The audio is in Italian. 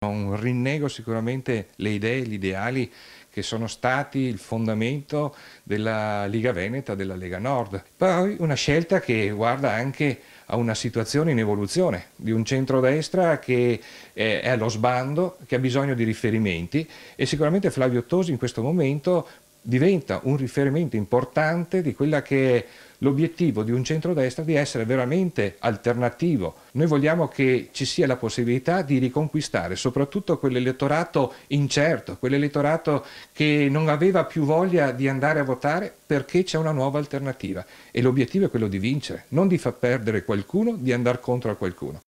Un rinnego sicuramente le idee, gli ideali che sono stati il fondamento della Liga Veneta, della Lega Nord. Poi una scelta che guarda anche a una situazione in evoluzione, di un centrodestra che è allo sbando, che ha bisogno di riferimenti e sicuramente Flavio Tosi in questo momento diventa un riferimento importante di quella che è l'obiettivo di un centrodestra di essere veramente alternativo. Noi vogliamo che ci sia la possibilità di riconquistare soprattutto quell'elettorato incerto, quell'elettorato che non aveva più voglia di andare a votare perché c'è una nuova alternativa e l'obiettivo è quello di vincere, non di far perdere qualcuno, di andare contro a qualcuno.